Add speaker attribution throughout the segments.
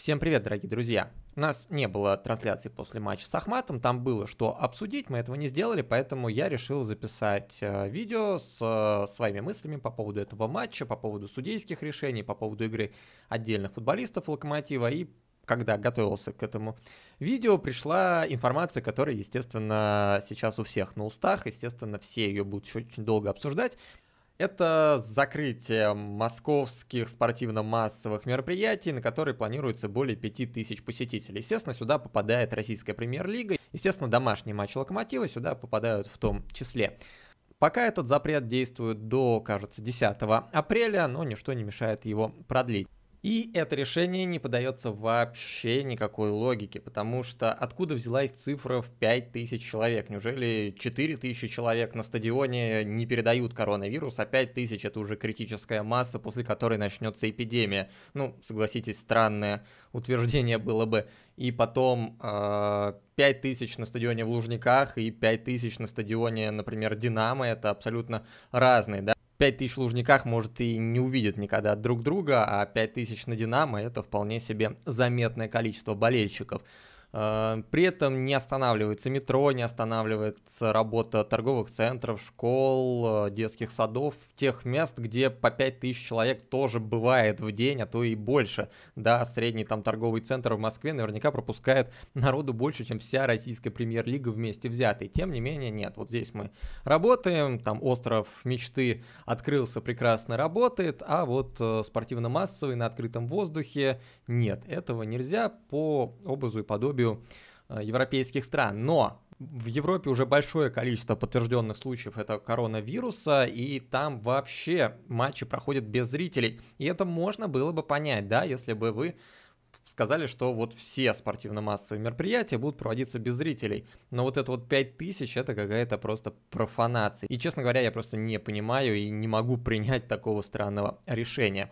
Speaker 1: Всем привет, дорогие друзья! У нас не было трансляции после матча с Ахматом, там было что обсудить, мы этого не сделали, поэтому я решил записать э, видео с э, своими мыслями по поводу этого матча, по поводу судейских решений, по поводу игры отдельных футболистов Локомотива и когда готовился к этому видео, пришла информация, которая, естественно, сейчас у всех на устах, естественно, все ее будут еще очень долго обсуждать. Это закрытие московских спортивно-массовых мероприятий, на которые планируется более 5000 посетителей. Естественно, сюда попадает российская премьер-лига. Естественно, домашние матчи Локомотива сюда попадают в том числе. Пока этот запрет действует до, кажется, 10 апреля, но ничто не мешает его продлить. И это решение не подается вообще никакой логике, потому что откуда взялась цифра в 5000 человек? Неужели 4000 человек на стадионе не передают коронавирус, а 5000 это уже критическая масса, после которой начнется эпидемия? Ну, согласитесь, странное утверждение было бы. И потом э, 5000 на стадионе в Лужниках и 5000 на стадионе, например, Динамо, это абсолютно разные, да? 5000 в Лужниках, может, и не увидят никогда друг друга, а 5000 на Динамо – это вполне себе заметное количество болельщиков. Э, при этом не останавливается метро, не останавливается работа торговых центров, школ, э, детских садов, тех мест, где по 5000 человек тоже бывает в день, а то и больше. Да, средний там торговый центр в Москве наверняка пропускает народу больше, чем вся российская премьер-лига вместе взятой. Тем не менее, нет, вот здесь мы работаем, там остров мечты открылся, прекрасно работает, а вот э, спортивно-массовый на открытом воздухе нет, этого нельзя по образу и подобию дружелюбию э, европейских стран. Но в Европе уже большое количество подтвержденных случаев этого коронавируса, и там вообще матчи проходят без зрителей. И это можно было бы понять, да, если бы вы сказали, что вот все спортивно-массовые мероприятия будут проводиться без зрителей. Но вот это вот 5000 это какая-то просто профанация. И, честно говоря, я просто не понимаю и не могу принять такого странного решения.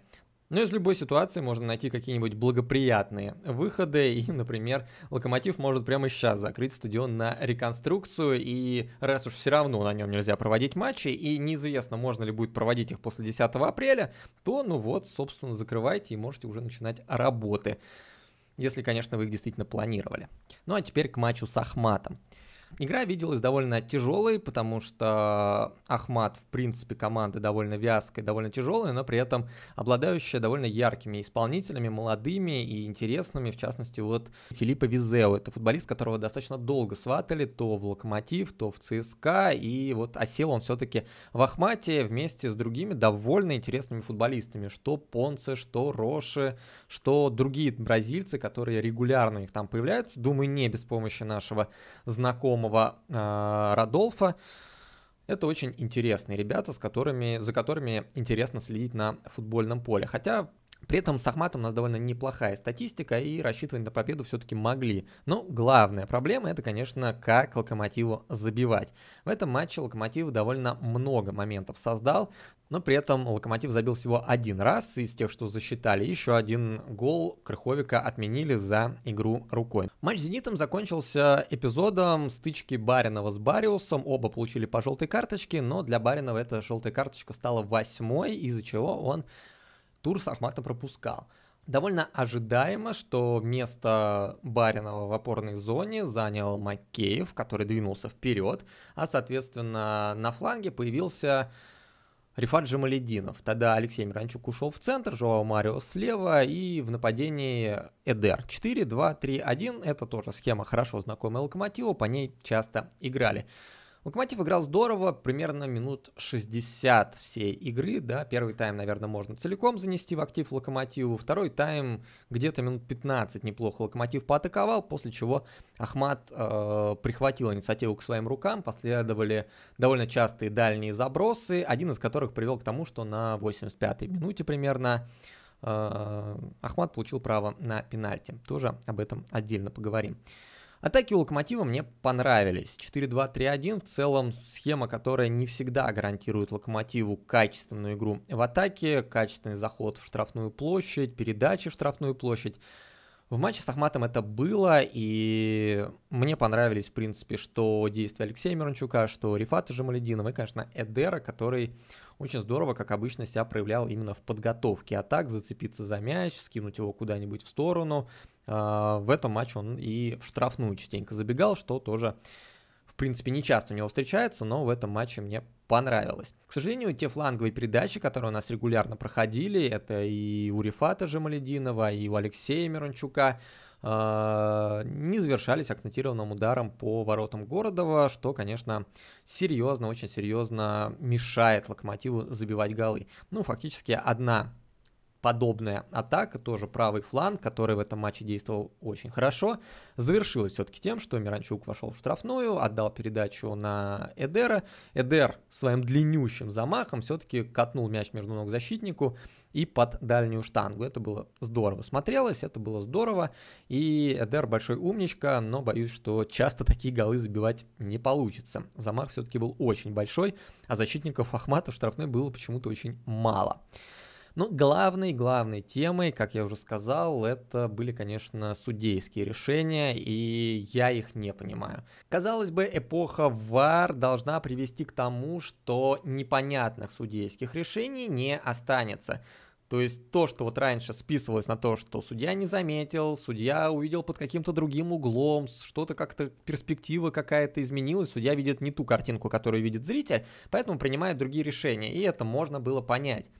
Speaker 1: Но ну из любой ситуации можно найти какие-нибудь благоприятные выходы, и, например, Локомотив может прямо сейчас закрыть стадион на реконструкцию, и раз уж все равно на нем нельзя проводить матчи, и неизвестно, можно ли будет проводить их после 10 апреля, то, ну вот, собственно, закрывайте и можете уже начинать работы. Если, конечно, вы их действительно планировали. Ну а теперь к матчу с Ахматом. Игра виделась довольно тяжелой, потому что Ахмат, в принципе, команда довольно вязкая, довольно тяжелая, но при этом обладающая довольно яркими исполнителями, молодыми и интересными, в частности, вот Филиппа Визео. Это футболист, которого достаточно долго сватали то в Локомотив, то в ЦСКА, и вот осел он все-таки в Ахмате вместе с другими довольно интересными футболистами, что Понце, что Роши, что другие бразильцы, которые регулярно у них там появляются, думаю, не без помощи нашего знакомого знакомого э, Радолфа. Это очень интересные ребята, с которыми, за которыми интересно следить на футбольном поле. Хотя при этом с Ахматом у нас довольно неплохая статистика и рассчитывать на победу все-таки могли. Но главная проблема это, конечно, как Локомотиву забивать. В этом матче Локомотив довольно много моментов создал, но при этом Локомотив забил всего один раз из тех, что засчитали. Еще один гол Крыховика отменили за игру рукой. Матч с «Зенитом» закончился эпизодом стычки Баринова с Бариусом. Оба получили по желтой карточке, но для Баринова эта желтая карточка стала восьмой, из-за чего он тур Сармата пропускал. Довольно ожидаемо, что место Баринова в опорной зоне занял Макеев, который двинулся вперед, а, соответственно, на фланге появился Рифат Джамалединов. Тогда Алексей Миранчук ушел в центр, Жоао Марио слева и в нападении Эдер. 4-2-3-1 – это тоже схема, хорошо знакомая Локомотиву, по ней часто играли. Локомотив играл здорово, примерно минут 60 всей игры, да, первый тайм, наверное, можно целиком занести в актив Локомотиву, второй тайм где-то минут 15 неплохо Локомотив поатаковал, после чего Ахмат э, прихватил инициативу к своим рукам, последовали довольно частые дальние забросы, один из которых привел к тому, что на 85-й минуте примерно э, Ахмат получил право на пенальти, тоже об этом отдельно поговорим. Атаки у Локомотива мне понравились. 4-2-3-1 в целом схема, которая не всегда гарантирует Локомотиву качественную игру в атаке, качественный заход в штрафную площадь, передачи в штрафную площадь. В матче с Ахматом это было, и мне понравились, в принципе, что действия Алексея Мирончука, что Рифата Жамалединова и, конечно, Эдера, который очень здорово, как обычно, себя проявлял именно в подготовке атак, зацепиться за мяч, скинуть его куда-нибудь в сторону, а, в этом матче он и в штрафную частенько забегал, что тоже в принципе, не часто у него встречается, но в этом матче мне понравилось. К сожалению, те фланговые передачи, которые у нас регулярно проходили, это и у Рифата Жамалединова, и у Алексея Мирончука, а, не завершались акцентированным ударом по воротам Городова, что, конечно, серьезно, очень серьезно мешает Локомотиву забивать голы. Ну, фактически одна подобная атака, тоже правый фланг, который в этом матче действовал очень хорошо, завершилась все-таки тем, что Миранчук вошел в штрафную, отдал передачу на Эдера. Эдер своим длиннющим замахом все-таки катнул мяч между ног защитнику и под дальнюю штангу. Это было здорово смотрелось, это было здорово, и Эдер большой умничка, но боюсь, что часто такие голы забивать не получится. Замах все-таки был очень большой, а защитников Ахмата в штрафной было почему-то очень мало. Мало. Но ну, главной, главной темой, как я уже сказал, это были, конечно, судейские решения, и я их не понимаю. Казалось бы, эпоха ВАР должна привести к тому, что непонятных судейских решений не останется. То есть то, что вот раньше списывалось на то, что судья не заметил, судья увидел под каким-то другим углом, что-то как-то перспектива какая-то изменилась, судья видит не ту картинку, которую видит зритель, поэтому принимает другие решения, и это можно было понять.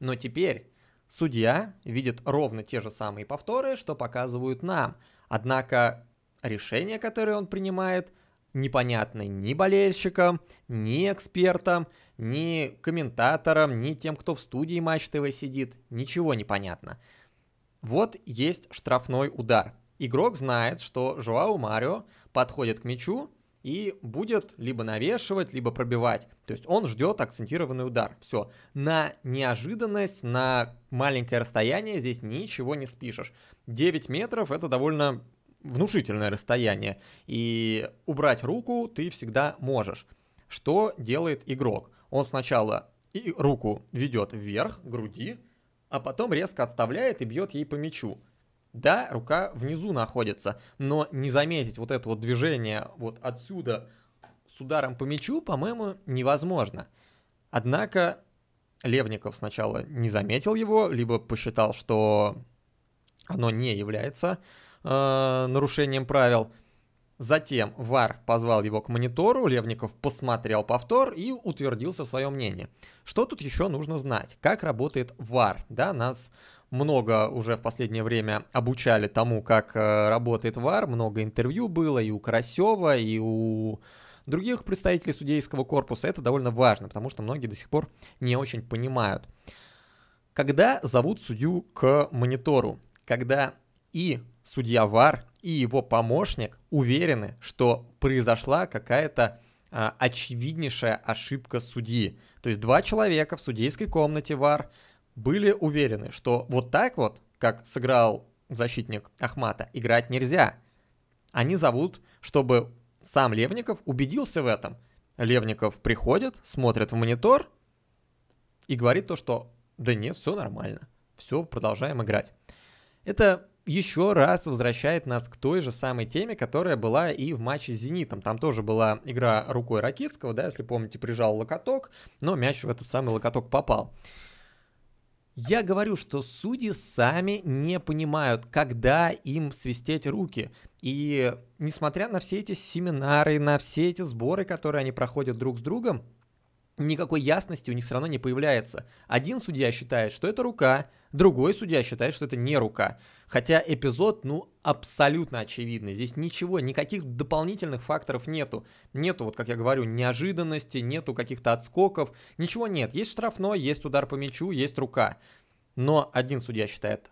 Speaker 1: Но теперь судья видит ровно те же самые повторы, что показывают нам. Однако решение, которое он принимает, непонятно ни болельщикам, ни экспертам, ни комментаторам, ни тем, кто в студии Матч ТВ сидит. Ничего не понятно. Вот есть штрафной удар. Игрок знает, что Жуау Марио подходит к мячу, и будет либо навешивать, либо пробивать. То есть он ждет акцентированный удар. Все. На неожиданность, на маленькое расстояние здесь ничего не спишешь. 9 метров это довольно внушительное расстояние. И убрать руку ты всегда можешь. Что делает игрок? Он сначала и руку ведет вверх, груди, а потом резко отставляет и бьет ей по мячу. Да, рука внизу находится, но не заметить вот это вот движение вот отсюда с ударом по мячу, по-моему, невозможно. Однако Левников сначала не заметил его, либо посчитал, что оно не является э, нарушением правил. Затем Вар позвал его к монитору, Левников посмотрел повтор и утвердился в своем мнении. Что тут еще нужно знать? Как работает Вар? Да, нас много уже в последнее время обучали тому, как э, работает ВАР, много интервью было и у Карасева, и у других представителей судейского корпуса. Это довольно важно, потому что многие до сих пор не очень понимают. Когда зовут судью к монитору? Когда и судья ВАР, и его помощник уверены, что произошла какая-то а, очевиднейшая ошибка судьи. То есть два человека в судейской комнате ВАР были уверены, что вот так вот, как сыграл защитник Ахмата, играть нельзя. Они зовут, чтобы сам Левников убедился в этом. Левников приходит, смотрит в монитор и говорит то, что да нет, все нормально, все, продолжаем играть. Это еще раз возвращает нас к той же самой теме, которая была и в матче с «Зенитом». Там тоже была игра рукой Ракитского, да, если помните, прижал локоток, но мяч в этот самый локоток попал. Я говорю, что судьи сами не понимают, когда им свистеть руки. И несмотря на все эти семинары, на все эти сборы, которые они проходят друг с другом, никакой ясности у них все равно не появляется. Один судья считает, что это рука, другой судья считает, что это не рука. Хотя эпизод, ну, абсолютно очевидный. Здесь ничего, никаких дополнительных факторов нету. Нету, вот как я говорю, неожиданности, нету каких-то отскоков, ничего нет. Есть штрафной, есть удар по мячу, есть рука. Но один судья считает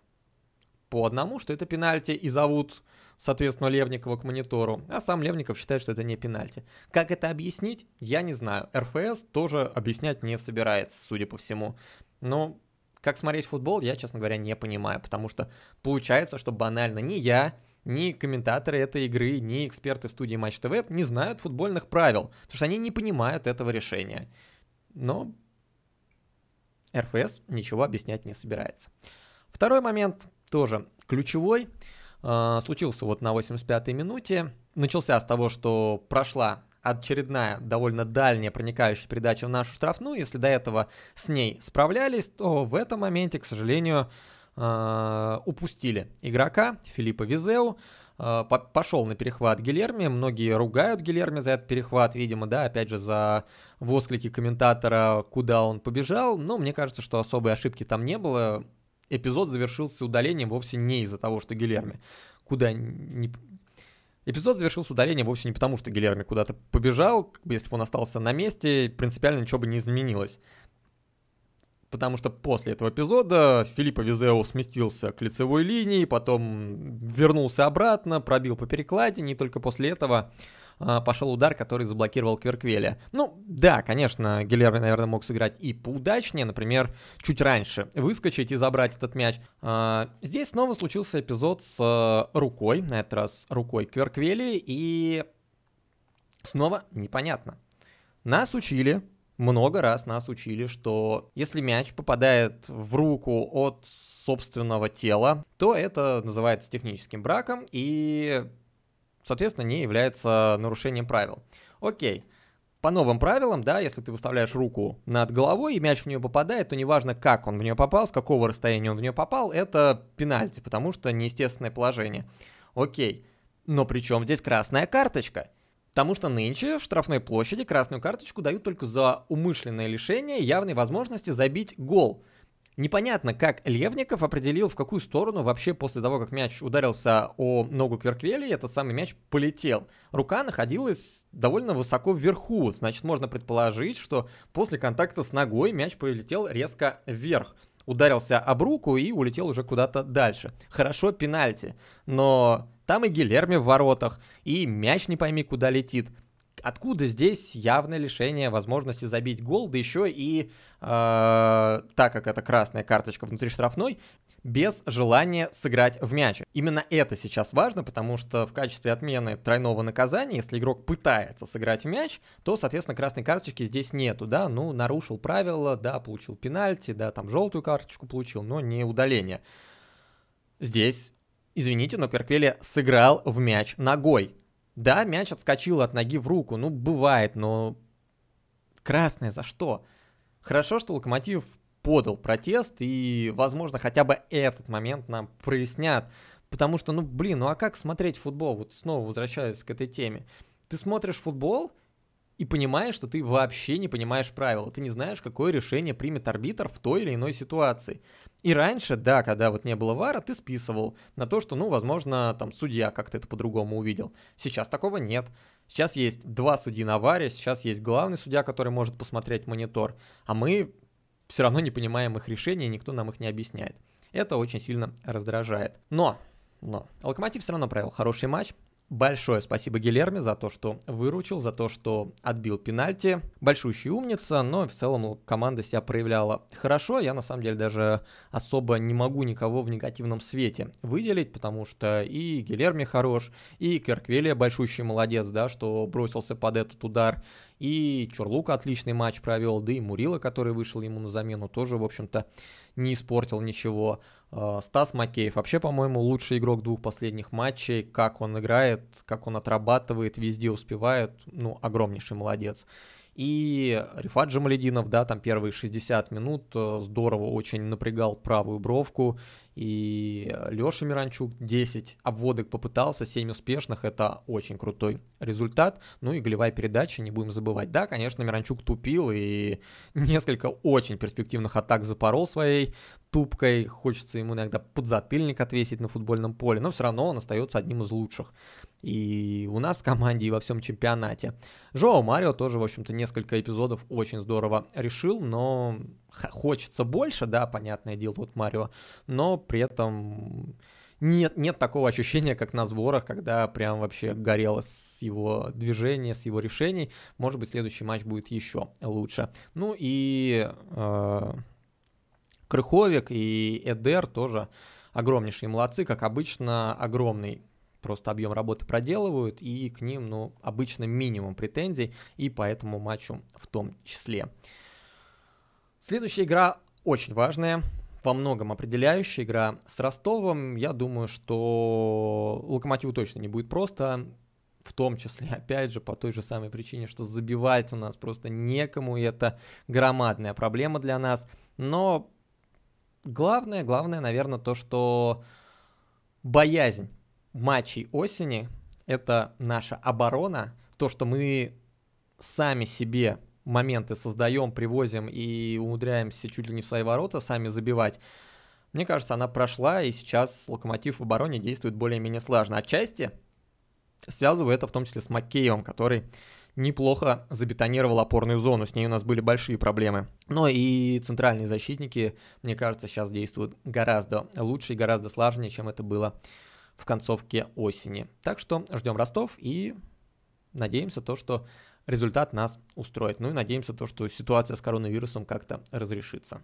Speaker 1: по одному, что это пенальти, и зовут соответственно, Левникова к монитору, а сам Левников считает, что это не пенальти. Как это объяснить, я не знаю. РФС тоже объяснять не собирается, судя по всему. Но как смотреть футбол, я, честно говоря, не понимаю, потому что получается, что банально не я, ни комментаторы этой игры, ни эксперты в студии Матч ТВ не знают футбольных правил, потому что они не понимают этого решения. Но РФС ничего объяснять не собирается. Второй момент тоже ключевой – а, случился вот на 85-й минуте. Начался с того, что прошла очередная довольно дальняя проникающая передача в нашу штрафную. Если до этого с ней справлялись, то в этом моменте, к сожалению, а, упустили игрока Филиппа Визеу а, пошел на перехват Гилерми. Многие ругают Гилерми за этот перехват, видимо, да, опять же, за восклики комментатора, куда он побежал. Но мне кажется, что особой ошибки там не было эпизод завершился удалением вовсе не из-за того, что Гилерми куда не... Эпизод завершился удалением вовсе не потому, что Гилерми куда-то побежал, если бы он остался на месте, принципиально ничего бы не изменилось. Потому что после этого эпизода Филиппо Визео сместился к лицевой линии, потом вернулся обратно, пробил по перекладине, и только после этого а, пошел удар, который заблокировал Кверквеля. Ну, да, конечно, Гильерми, наверное, мог сыграть и поудачнее, например, чуть раньше выскочить и забрать этот мяч. А, здесь снова случился эпизод с э, рукой, на этот раз рукой Кверквели, и снова непонятно. Нас учили, много раз нас учили, что если мяч попадает в руку от собственного тела, то это называется техническим браком, и соответственно, не является нарушением правил. Окей. По новым правилам, да, если ты выставляешь руку над головой и мяч в нее попадает, то неважно, как он в нее попал, с какого расстояния он в нее попал, это пенальти, потому что неестественное положение. Окей. Но причем здесь красная карточка? Потому что нынче в штрафной площади красную карточку дают только за умышленное лишение явной возможности забить гол – Непонятно, как Левников определил, в какую сторону вообще после того, как мяч ударился о ногу Кверквели, этот самый мяч полетел. Рука находилась довольно высоко вверху, значит, можно предположить, что после контакта с ногой мяч полетел резко вверх. Ударился об руку и улетел уже куда-то дальше. Хорошо пенальти, но там и Гилерми в воротах, и мяч не пойми куда летит – Откуда здесь явное лишение возможности забить гол, да еще и э, так как это красная карточка внутри штрафной, без желания сыграть в мяч. Именно это сейчас важно, потому что в качестве отмены тройного наказания, если игрок пытается сыграть в мяч, то, соответственно, красной карточки здесь нету, да, ну, нарушил правила, да, получил пенальти, да, там желтую карточку получил, но не удаление. Здесь, извините, но Кверквели сыграл в мяч ногой. Да, мяч отскочил от ноги в руку, ну бывает, но красное за что? Хорошо, что Локомотив подал протест, и, возможно, хотя бы этот момент нам прояснят. Потому что, ну, блин, ну а как смотреть футбол? Вот снова возвращаюсь к этой теме. Ты смотришь футбол и понимаешь, что ты вообще не понимаешь правила. Ты не знаешь, какое решение примет арбитр в той или иной ситуации. И раньше, да, когда вот не было вара, ты списывал на то, что, ну, возможно, там судья как-то это по-другому увидел. Сейчас такого нет. Сейчас есть два судьи на варе, сейчас есть главный судья, который может посмотреть монитор, а мы все равно не понимаем их решения, никто нам их не объясняет. Это очень сильно раздражает. Но, но, Локомотив все равно провел хороший матч, Большое спасибо Гилерме за то, что выручил, за то, что отбил пенальти. Большущий умница, но в целом команда себя проявляла хорошо. Я на самом деле даже особо не могу никого в негативном свете выделить, потому что и Гилерме хорош, и Керквелия большущий молодец, да, что бросился под этот удар. И Чурлук отличный матч провел, да и Мурила, который вышел ему на замену, тоже, в общем-то, не испортил ничего. А, Стас Макеев вообще, по-моему, лучший игрок двух последних матчей. Как он играет, как он отрабатывает, везде успевает. Ну, огромнейший молодец. И Рифат Джамалединов, да, там первые 60 минут э, здорово очень напрягал правую бровку и э, Леша Миранчук 10 обводок попытался, 7 успешных, это очень крутой результат. Ну и голевая передача, не будем забывать. Да, конечно, Миранчук тупил и несколько очень перспективных атак запорол своей тупкой. Хочется ему иногда подзатыльник отвесить на футбольном поле, но все равно он остается одним из лучших и у нас в команде, и во всем чемпионате. Жоа Марио тоже, в общем-то, несколько эпизодов очень здорово решил, но хочется больше, да, понятное дело, от Марио, но при этом нет, нет такого ощущения, как на сборах, когда прям вообще горело с его движения, с его решений. Может быть, следующий матч будет еще лучше. Ну и э, Крыховик и Эдер тоже огромнейшие молодцы, как обычно, огромный просто объем работы проделывают, и к ним, ну, обычно минимум претензий, и по этому матчу в том числе. Следующая игра очень важная, во многом определяющая игра с Ростовом. Я думаю, что Локомотиву точно не будет просто, в том числе, опять же, по той же самой причине, что забивать у нас просто некому, и это громадная проблема для нас. Но главное, главное, наверное, то, что боязнь матчей осени — это наша оборона, то, что мы сами себе моменты создаем, привозим и умудряемся чуть ли не в свои ворота сами забивать. Мне кажется, она прошла, и сейчас Локомотив в обороне действует более-менее слажно Отчасти связываю это в том числе с Маккеевым, который неплохо забетонировал опорную зону. С ней у нас были большие проблемы. Но и центральные защитники, мне кажется, сейчас действуют гораздо лучше и гораздо слаженнее, чем это было в концовке осени. Так что ждем Ростов и надеемся то, что результат нас устроит. Ну и надеемся то, что ситуация с коронавирусом как-то разрешится.